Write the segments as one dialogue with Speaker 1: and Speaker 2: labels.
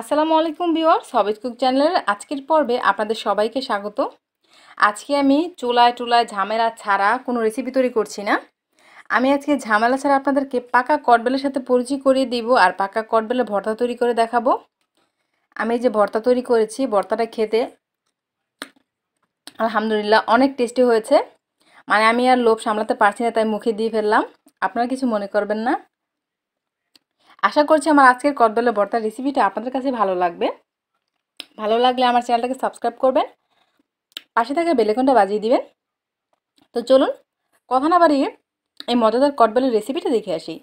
Speaker 1: আসসালামু আলাইকুম beware সবেজ cook চ্যানেলের আজকের পর্বে আপনাদের সবাইকে স্বাগত আজকে আমি চুলায় টুলায় ঝামেলা ছাড়া কোনো রেসিপি তৈরি করছি না আমি আজকে ঝামেলা ছাড়া আপনাদেরকে পাকা কটবেলের সাথে পরিচয় করিয়ে দিব আর পাকা কটবেলে ভর্তা তৈরি করে দেখাবো আমি যে ভর্তা তৈরি করেছি ভর্তাটা খেতে আলহামদুলিল্লাহ অনেক টেস্টি হয়েছে মানে আমি আর লোভ সামলাতে পারছি না তাই মুখে দিয়ে ফেললাম আপনারা কিছু মনে করবেন না আশা করছি আমার আজকের করদলে ভর্তার রেসিপিটা আপনাদের কাছে ভালো লাগবে ভালো লাগলে আমার চ্যানেলটাকে সাবস্ক্রাইব করবেন পাশে থাকা বেলেকনটা বাজিয়ে দিবেন তো চলুন কথা না বাড়িয়ে এই মজাদার কটবেলের রেসিপিটা দেখে আসি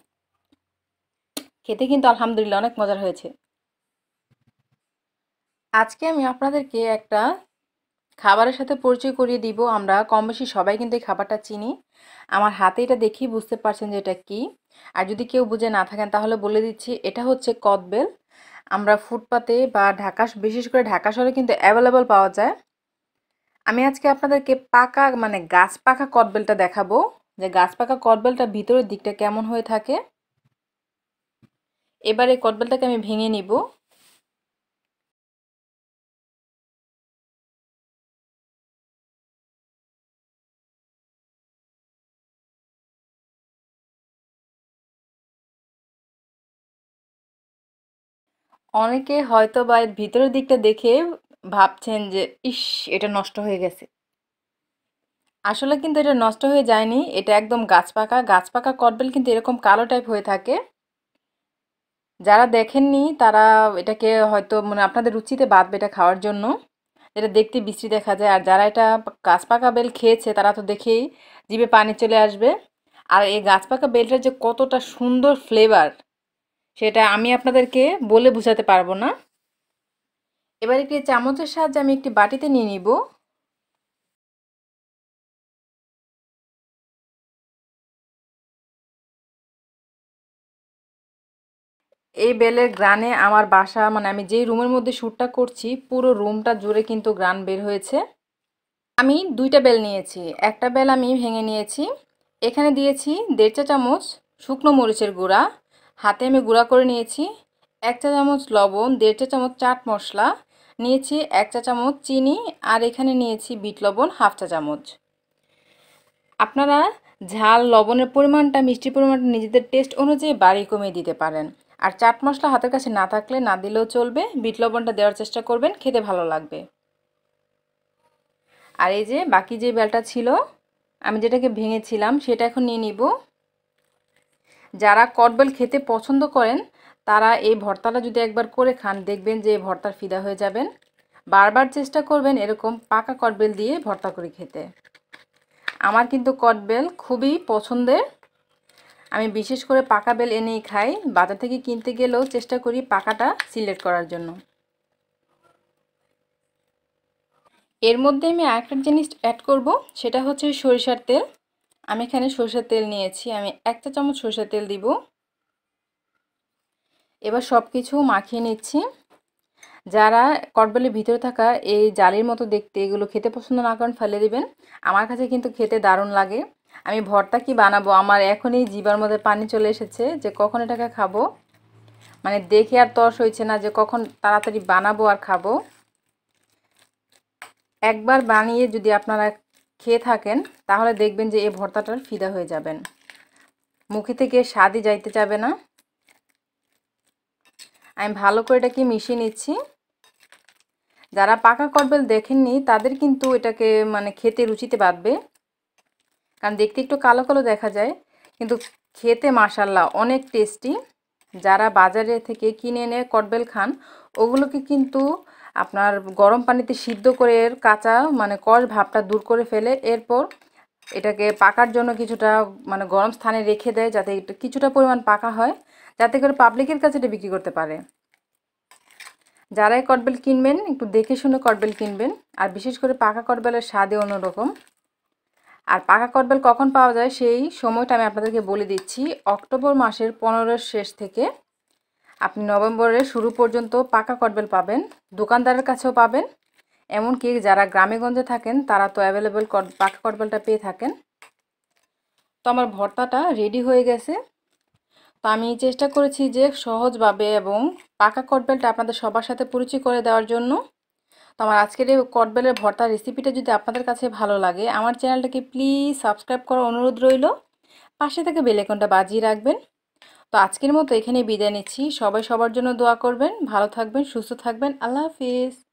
Speaker 1: খেতে কিন্তু আলহামদুলিল্লাহ অনেক মজার হয়েছে আজকে আমি আপনাদেরকে একটা খাবারের সাথে পরিচয় করিয়ে দিব আমরা কম বেশি সবাই কিন্তু এই খাবারটা চিনি আমার হাতে এটা দেখি বুঝতে পারছেন যে এটা কী আর যদি কেউ বুঝে না থাকেন তাহলে বলে দিচ্ছি এটা হচ্ছে কদবেল আমরা ফুটপাতে বা ঢাকা বিশেষ করে ঢাকা শহরে কিন্তু অ্যাভেলেবল পাওয়া যায় আমি আজকে আপনাদেরকে পাকা মানে গাছ পাকা কদবেলটা দেখাবো যে গাছ পাকা কদবেলটা ভিতরের দিকটা কেমন হয়ে থাকে এবারে কদবেলটাকে আমি ভেঙে নিব অনেকে হয়তো বা এর ভিতরের দিকটা দেখে ভাবছেন যে ইস এটা নষ্ট হয়ে গেছে আসলে কিন্তু এটা নষ্ট হয়ে যায়নি এটা একদম গাছ পাকা গাছ পাকা কটবেল কিন্তু এরকম কালো টাইপ হয়ে থাকে যারা দেখেননি তারা এটাকে হয়তো মানে আপনাদের রুচিতে বাঁধবে এটা খাওয়ার জন্য যেটা দেখতে বিশ্রী দেখা যায় আর যারা এটা গাছ পাকা বেল খেয়েছে তারা তো দেখেই জিভে পানি চলে আসবে আর এই গাছ পাকা বেলটার যে কতটা সুন্দর ফ্লেভার সেটা আমি আপনাদেরকে বলে বুঝাতে পারবো না এবার একটি চামচের সাহায্যে আমি একটি বাটিতে নিয়ে নিব এই বেলের গ্রানে আমার বাসা মানে আমি যেই রুমের মধ্যে শ্যুটটা করছি পুরো রুমটা জুড়ে কিন্তু গ্রান বের হয়েছে আমি দুইটা বেল নিয়েছি একটা বেল আমি ভেঙে নিয়েছি এখানে দিয়েছি দেড় চা চামচ শুকনো মরিচের গুঁড়া হাতে আমি গুঁড়া করে নিয়েছি এক চা চামচ লবণ দেড় চা চামচ চাট মশলা নিয়েছি এক চা চামচ চিনি আর এখানে নিয়েছি বিট লবণ হাফ চা চামচ আপনারা ঝাল লবণের পরিমাণটা মিষ্টির পরিমাণটা নিজেদের টেস্ট অনুযায়ী বাড়ি কমিয়ে দিতে পারেন আর চাট মশলা হাতের কাছে না থাকলে না দিলেও চলবে বিট লবণটা দেওয়ার চেষ্টা করবেন খেতে ভালো লাগবে আর এই যে বাকি যে বেলটা ছিল আমি যেটাকে ভেঙেছিলাম সেটা এখন নিয়ে নিব যারা কটবেল খেতে পছন্দ করেন তারা এই ভর্তাটা যদি একবার করে খান দেখবেন যে ভর্তার ফিদা হয়ে যাবেন বারবার চেষ্টা করবেন এরকম পাকা কটবেল দিয়ে ভর্তা করে খেতে আমার কিন্তু কটবেল খুবই পছন্দের আমি বিশেষ করে পাকা বেল এনেই খাই বাজার থেকে কিনতে গেলেও চেষ্টা করি পাকাটা সিলেক্ট করার জন্য এর মধ্যে আমি আরেকটা জিনিস অ্যাড করব সেটা হচ্ছে সরিষার তেল আমি এখানে সর্ষের তেল নিয়েছি আমি একটা চামচ সরষের তেল দিব এবার সব কিছু মাখিয়ে নিচ্ছি যারা কটবেলের ভিতরে থাকা এই জালির মতো দেখতে এগুলো খেতে পছন্দ না করেন ফেলে দিবেন আমার কাছে কিন্তু খেতে দারুণ লাগে আমি ভর্তা কি বানাবো আমার এখনই জিবার মধ্যে পানি চলে এসেছে যে কখন এটাকে খাবো মানে দেখে আর তর্স হয়েছে না যে কখন তাড়াতাড়ি বানাবো আর খাবো একবার বানিয়ে যদি আপনারা খেয়ে থাকেন তাহলে দেখবেন যে এই ভর্তাটার ফিদা হয়ে যাবেন মুখে থেকে স্বাদই যাইতে যাবে না আমি ভালো করে এটাকে মিশিয়ে নিচ্ছি যারা পাকা করবেল দেখেননি তাদের কিন্তু এটাকে মানে খেতে রুচিতে বাঁধবে কারণ দেখতে একটু কালো কালো দেখা যায় কিন্তু খেতে মাসাল্লা অনেক টেস্টি যারা বাজারে থেকে কিনে এনে কটবেল খান ওগুলোকে কিন্তু আপনার গরম পানিতে সিদ্ধ করে এর কাঁচা মানে কষ ভাবটা দূর করে ফেলে এরপর এটাকে পাকার জন্য কিছুটা মানে গরম স্থানে রেখে দেয় যাতে কিছুটা পরিমাণ পাকা হয় যাতে করে পাবলিকের কাছে এটা বিক্রি করতে পারে যারাই কটবেল কিনবেন একটু দেখে শুনে কটবেল কিনবেন আর বিশেষ করে পাকা কটবেলের স্বাদে অন্যরকম আর পাকা কটবেল কখন পাওয়া যায় সেই সময়টা আমি আপনাদেরকে বলে দিচ্ছি অক্টোবর মাসের পনেরোর শেষ থেকে আপনি নভেম্বরের শুরু পর্যন্ত পাকা কটবেল পাবেন দোকানদারের কাছেও পাবেন এমনকি যারা গ্রামেগঞ্জে থাকেন তারা তো অ্যাভেলেবেল পাকা কটবেলটা পেয়ে থাকেন তো আমার ভর্তাটা রেডি হয়ে গেছে তো আমি চেষ্টা করেছি যে সহজভাবে এবং পাকা কটবেলটা আপনাদের সবার সাথে পরিচয় করে দেওয়ার জন্য তো আমার আজকের এই কটবেলের ভর্তা রেসিপিটা যদি আপনাদের কাছে ভালো লাগে আমার চ্যানেলটাকে প্লিজ সাবস্ক্রাইব করার অনুরোধ রইল পাশে থেকে বেলেকনটা বাজিয়ে রাখবেন তো আজকের মতো এখানে বিদায় নিচ্ছি সবাই সবার জন্য দোয়া করবেন ভালো থাকবেন সুস্থ থাকবেন আল্লাহ হাফিজ